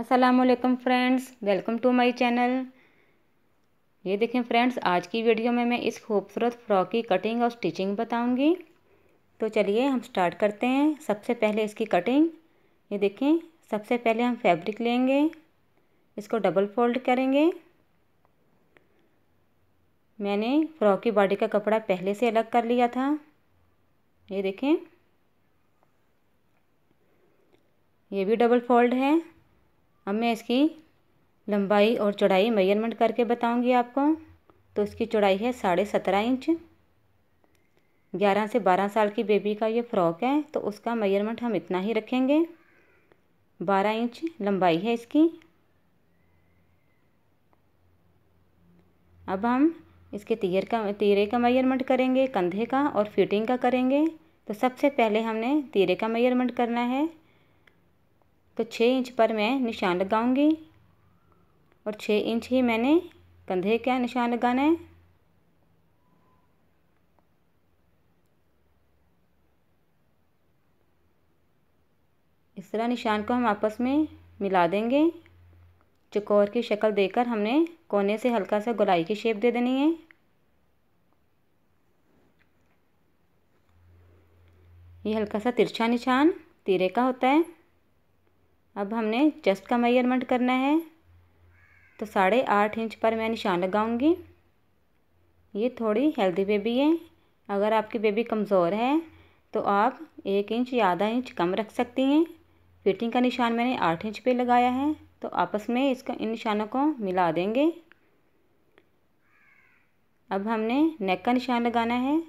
असलकम friends welcome to my channel ये देखें फ्रेंड्स आज की वीडियो में मैं इस खूबसूरत फ्रॉक की कटिंग और स्टिचिंग बताऊंगी तो चलिए हम स्टार्ट करते हैं सबसे पहले इसकी कटिंग ये देखें सबसे पहले हम फैब्रिक लेंगे इसको डबल फोल्ड करेंगे मैंने फ्रॉक की बॉडी का कपड़ा पहले से अलग कर लिया था ये देखें ये भी डबल फोल्ड है अब मैं इसकी लंबाई और चौड़ाई मेजरमेंट करके बताऊंगी आपको तो इसकी चौड़ाई है साढ़े सत्रह इंच ग्यारह से बारह साल की बेबी का ये फ्रॉक है तो उसका मेजरमेंट हम इतना ही रखेंगे बारह इंच लंबाई है इसकी अब हम इसके तीर का तीरे का मेजरमेंट करेंगे कंधे का और फिटिंग का करेंगे तो सबसे पहले हमने तीरे का मेजरमेंट करना है तो छः इंच पर मैं निशान लगाऊंगी और छः इंच ही मैंने कंधे का निशान लगाना है इस तरह निशान को हम आपस में मिला देंगे चकोर की शक्ल देकर हमने कोने से हल्का सा गोलाई की शेप दे देनी है ये हल्का सा तिरछा निशान तीरे का होता है अब हमने चेस्ट का मेजरमेंट करना है तो साढ़े आठ इंच पर मैं निशान लगाऊंगी ये थोड़ी हेल्दी बेबी है अगर आपकी बेबी कमज़ोर है तो आप एक इंच या आधा इंच कम रख सकती हैं फिटिंग का निशान मैंने आठ इंच पे लगाया है तो आपस में इसका इन निशानों को मिला देंगे अब हमने नेक का निशान लगाना है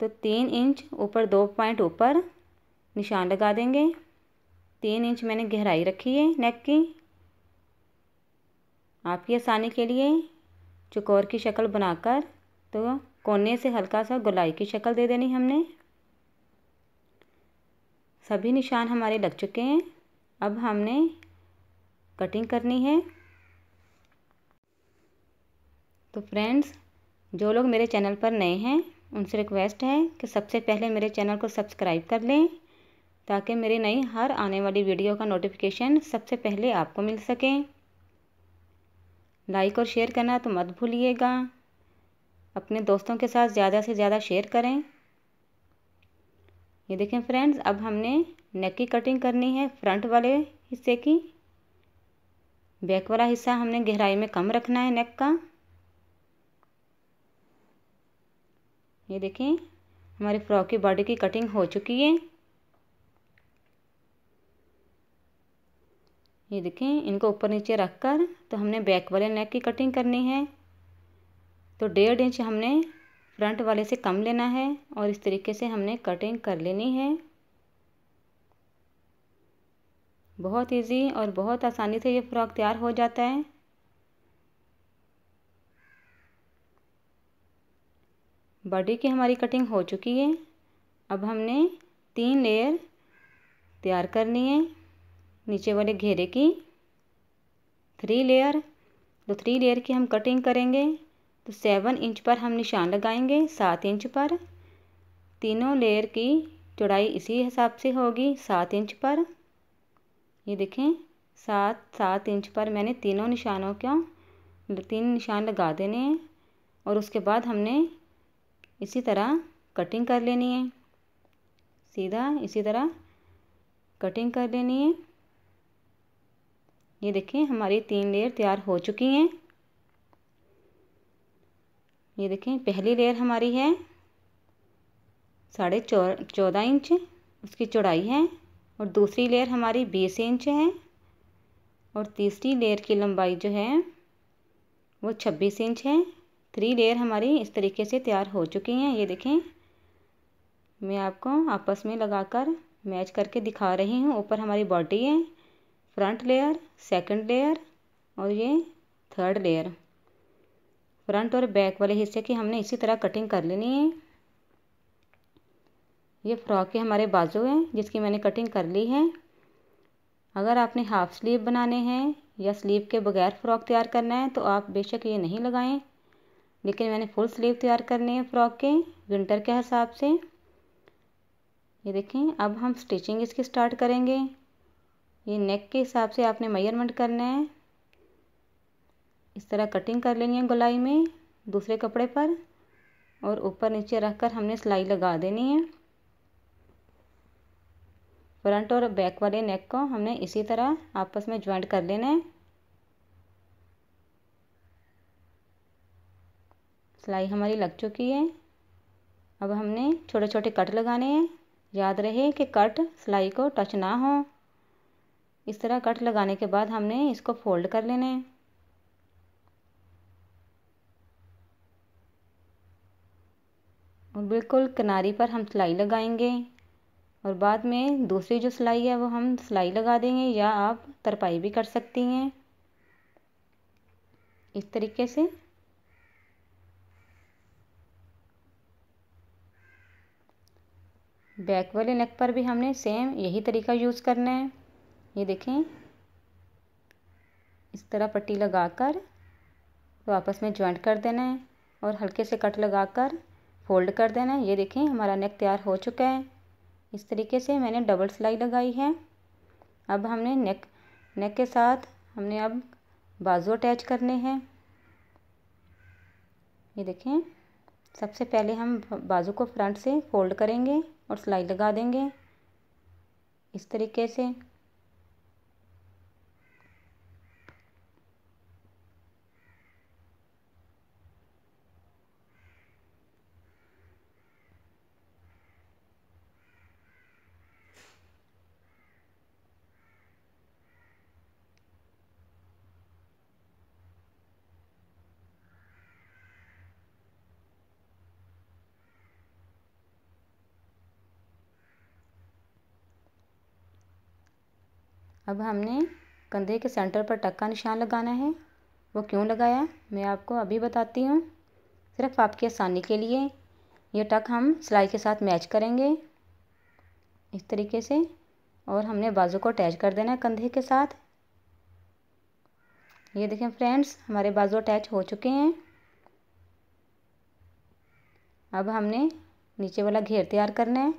तो तीन इंच ऊपर दो पॉइंट ऊपर निशान लगा देंगे तीन इंच मैंने गहराई रखी है नेक की आपकी आसानी के लिए चकोर की शक्ल बनाकर तो कोने से हल्का सा गुलाई की शक्ल दे देनी हमने सभी निशान हमारे लग चुके हैं अब हमने कटिंग करनी है तो फ्रेंड्स जो लोग मेरे चैनल पर नए हैं उनसे रिक्वेस्ट है कि सबसे पहले मेरे चैनल को सब्सक्राइब कर लें ताकि मेरी नई हर आने वाली वीडियो का नोटिफिकेशन सबसे पहले आपको मिल सके लाइक और शेयर करना तो मत भूलिएगा अपने दोस्तों के साथ ज़्यादा से ज़्यादा शेयर करें ये देखें फ्रेंड्स अब हमने नेक की कटिंग करनी है फ्रंट वाले हिस्से की बैक वाला हिस्सा हमने गहराई में कम रखना है नेक का ये देखें हमारी फ्रॉक की बॉडी की कटिंग हो चुकी है ये देखें इनको ऊपर नीचे रख कर तो हमने बैक वाले नेक की कटिंग करनी है तो डेढ़ इंच हमने फ्रंट वाले से कम लेना है और इस तरीके से हमने कटिंग कर लेनी है बहुत इजी और बहुत आसानी से ये फ्रॉक तैयार हो जाता है बॉडी की हमारी कटिंग हो चुकी है अब हमने तीन लेयर तैयार करनी है नीचे वाले घेरे की थ्री लेयर तो थ्री लेयर की हम कटिंग करेंगे तो सेवन इंच पर हम निशान लगाएंगे सात इंच पर तीनों लेयर की चौड़ाई इसी हिसाब से होगी सात इंच पर ये देखें सात सात इंच पर मैंने तीनों निशानों का मतलब तीन निशान लगा देने हैं और उसके बाद हमने इसी तरह कटिंग कर लेनी है सीधा इसी तरह कटिंग कर लेनी है ये देखें हमारी तीन लेयर तैयार हो चुकी हैं ये देखें पहली लेयर हमारी है साढ़े चौदह इंच उसकी चौड़ाई है और दूसरी लेयर हमारी बीस इंच है और तीसरी लेयर की लंबाई जो है वो छब्बीस इंच है थ्री लेयर हमारी इस तरीके से तैयार हो चुकी हैं ये देखें मैं आपको आपस में लगाकर मैच करके दिखा रही हूँ ऊपर हमारी बॉडी है फ्रंट लेयर सेकंड लेयर और ये थर्ड लेयर फ्रंट और बैक वाले हिस्से की हमने इसी तरह कटिंग कर लेनी है ये फ्रॉक के हमारे बाजू हैं जिसकी मैंने कटिंग कर ली है अगर आपने हाफ़ स्लीव बनाने हैं या स्लीव के बगैर फ़्रॉक तैयार करना है तो आप बेशक ये नहीं लगाएं लेकिन मैंने फुल स्लीव तैयार करनी है फ़्रॉक के विंटर के हिसाब से ये देखें अब हम स्टिचिंग इसकी स्टार्ट करेंगे ये नेक के हिसाब से आपने मेयरमेंट करना है इस तरह कटिंग कर लेनी है गोलाई में दूसरे कपड़े पर और ऊपर नीचे रख कर हमने सिलाई लगा देनी है फ्रंट और बैक वाले नेक को हमने इसी तरह आपस में ज्वाइंट कर लेना है सिलाई हमारी लग चुकी है अब हमने छोटे छोटे कट लगाने हैं याद रहे कि कट सिलाई को टच ना हो इस तरह कट लगाने के बाद हमने इसको फोल्ड कर लेना है और बिल्कुल किनारी पर हम सिलाई लगाएंगे और बाद में दूसरी जो सिलाई है वो हम सिलाई लगा देंगे या आप तरपाई भी कर सकती हैं इस तरीके से बैक वाले नेक पर भी हमने सेम यही तरीका यूज़ करना है ये देखें इस तरह पट्टी लगाकर तो आपस में ज्वाइंट कर देना है और हल्के से कट लगाकर फोल्ड कर देना है ये देखें हमारा नेक तैयार हो चुका है इस तरीके से मैंने डबल सिलाई लगाई है अब हमने नेक नेक के साथ हमने अब बाजू अटैच करने हैं ये देखें सबसे पहले हम बाजू को फ्रंट से फोल्ड करेंगे और सिलाई लगा देंगे इस तरीके से अब हमने कंधे के सेंटर पर टक्का निशान लगाना है वो क्यों लगाया मैं आपको अभी बताती हूँ सिर्फ आपकी आसानी के लिए ये टक हम सिलाई के साथ मैच करेंगे इस तरीके से और हमने बाजू को अटैच कर देना है कंधे के साथ ये देखें फ्रेंड्स हमारे बाजू अटैच हो चुके हैं अब हमने नीचे वाला घेर तैयार करना है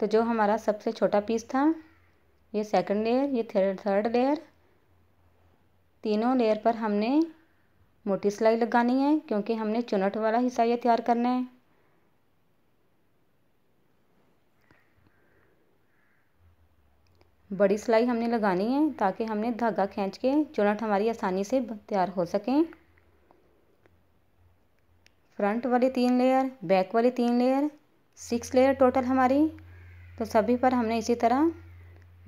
तो जो हमारा सबसे छोटा पीस था ये सेकंड लेयर ये थर्ड लेयर तीनों लेयर पर हमने मोटी सिलाई लगानी है क्योंकि हमने चुनट वाला हिस्सा ये तैयार करना है बड़ी सिलाई हमने लगानी है ताकि हमने धागा खींच के चुनट हमारी आसानी से तैयार हो सकें फ्रंट वाली तीन लेयर बैक वाली तीन लेयर सिक्स लेयर टोटल हमारी तो सभी पर हमने इसी तरह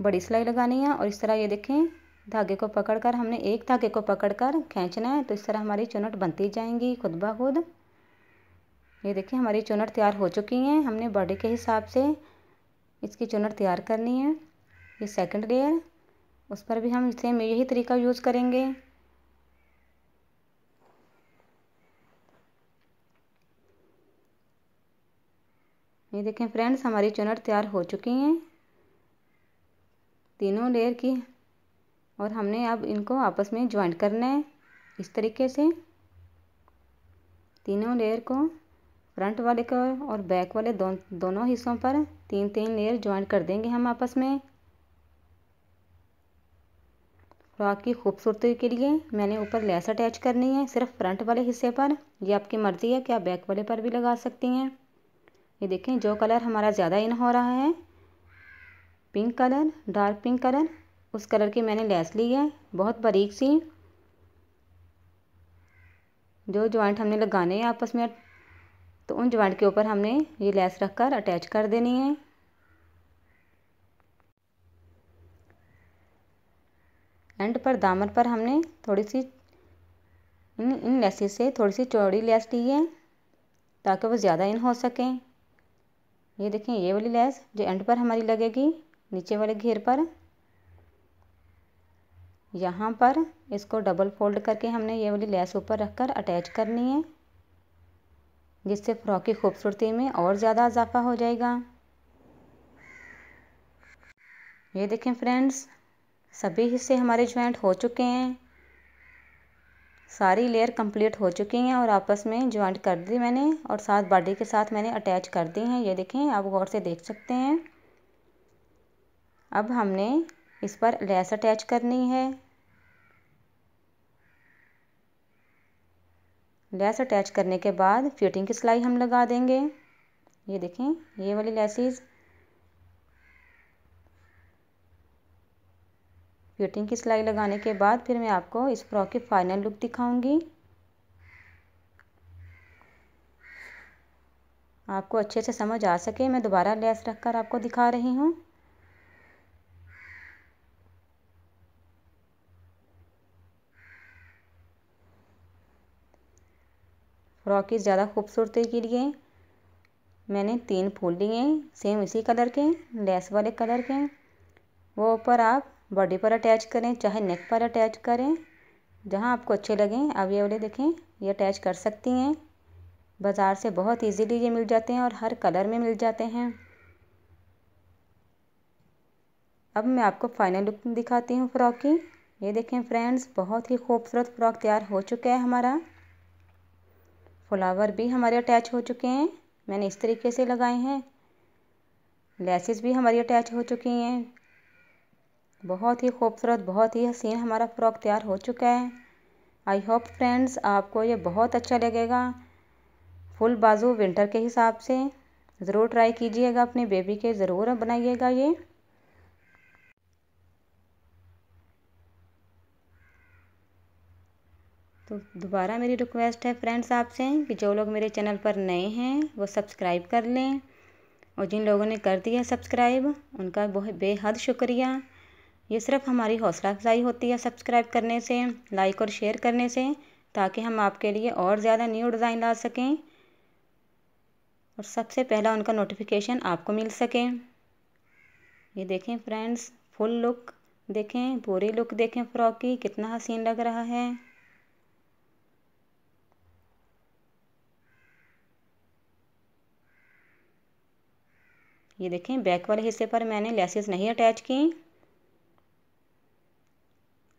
बड़ी सिलाई लगानी है और इस तरह ये देखें धागे को पकड़कर हमने एक धागे को पकड़कर खींचना है तो इस तरह हमारी चुनट बनती जाएंगी खुद ब खुद ये देखें हमारी चुनट तैयार हो चुकी हैं हमने बॉडी के हिसाब से इसकी चुनट तैयार करनी है ये सेकंड लेयर उस पर भी हम सेम यही तरीका यूज़ करेंगे ये देखें फ्रेंड्स हमारी चुनट तैयार हो चुकी हैं तीनों लेयर की और हमने अब इनको आपस में ज्वाइंट करना है इस तरीके से तीनों लेयर को फ्रंट वाले को और बैक वाले दो, दोनों हिस्सों पर तीन तीन लेयर ज्वाइंट कर देंगे हम आपस में फ्रॉक की खूबसूरती के लिए मैंने ऊपर लेस अटैच करनी है सिर्फ फ्रंट वाले हिस्से पर ये आपकी मर्ज़ी है कि आप बैक वाले पर भी लगा सकती हैं ये देखें जो कलर हमारा ज़्यादा इन हो रहा है pink colour dark pink colour उस कलर की मैंने लेस ली है बहुत बारीक सी जो ज्वाइंट हमने लगाने हैं आपस में तो उन ज्वाइंट के ऊपर हमने ये लेस रखकर अटैच कर देनी है एंड पर दामन पर हमने थोड़ी सी इन इन लेसेस से थोड़ी सी चौड़ी लेस ली है ताकि वो ज़्यादा इन हो सकें ये देखें ये वाली लेस जो एंड पर हमारी लगेगी नीचे वाले घेर पर यहाँ पर इसको डबल फोल्ड करके हमने ये वाली लेस ऊपर रखकर अटैच करनी है जिससे फ्रॉक की खूबसूरती में और ज़्यादा इजाफा हो जाएगा ये देखें फ्रेंड्स सभी हिस्से हमारे ज्वाइंट हो चुके हैं सारी लेयर कंप्लीट हो चुकी हैं और आपस में ज्वाइंट कर दी मैंने और साथ बॉडी के साथ मैंने अटैच कर दी हैं ये देखें आप गौर से देख सकते हैं अब हमने इस पर लेस अटैच करनी है लेस अटैच करने के बाद फिटिंग की सिलाई हम लगा देंगे ये देखें ये वाली लेसेस फिटिंग की सिलाई लगाने के बाद फिर मैं आपको इस फ्रॉक की फाइनल लुक दिखाऊंगी आपको अच्छे से समझ आ सके मैं दोबारा लेस रखकर आपको दिखा रही हूँ की ज़्यादा खूबसूरती के लिए मैंने तीन फूल लिए सेम इसी कलर के लेस वाले कलर के वो ऊपर आप बॉडी पर अटैच करें चाहे नेक पर अटैच करें जहाँ आपको अच्छे लगें अब ये वाले देखें ये अटैच कर सकती हैं बाज़ार से बहुत इजीली ये मिल जाते हैं और हर कलर में मिल जाते हैं अब मैं आपको फाइनल लुक दिखाती हूँ फ़्रॉक की ये देखें फ्रेंड्स बहुत ही खूबसूरत फ़्रॉक तैयार हो चुका है हमारा फ्लावर भी हमारे अटैच हो चुके हैं मैंने इस तरीके से लगाए हैं लेसेस भी हमारी अटैच हो चुकी हैं बहुत ही खूबसूरत बहुत ही हसीन हमारा फ़्रॉक तैयार हो चुका है आई होप फ्रेंड्स आपको ये बहुत अच्छा लगेगा फुल बाजू विंटर के हिसाब से ज़रूर ट्राई कीजिएगा अपने बेबी के ज़रूर बनाइएगा ये तो दोबारा मेरी रिक्वेस्ट है फ्रेंड्स आपसे कि जो लोग मेरे चैनल पर नए हैं वो सब्सक्राइब कर लें और जिन लोगों ने कर दिया सब्सक्राइब उनका बहुत बेहद शुक्रिया ये सिर्फ हमारी हौसला अफजाई होती है सब्सक्राइब करने से लाइक और शेयर करने से ताकि हम आपके लिए और ज़्यादा न्यू डिज़ाइन ला सकें और सबसे पहला उनका नोटिफिकेशन आपको मिल सके ये देखें फ्रेंड्स फुल लुक देखें पूरी लुक देखें फ़्रॉक की कितना हसीन लग रहा है ये देखें बैक वाले हिस्से पर मैंने लेसेस नहीं अटैच की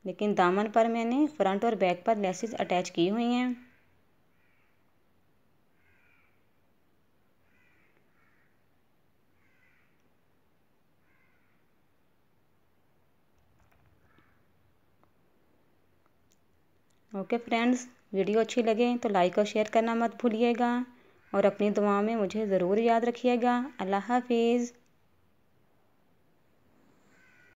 लेकिन दामन पर मैंने फ्रंट और बैक पर लेसेस अटैच की हुई हैं ओके फ्रेंड्स वीडियो अच्छी लगे तो लाइक और शेयर करना मत भूलिएगा और अपनी दुआ में मुझे ज़रूर याद रखिएगा अल्लाह हाफिज़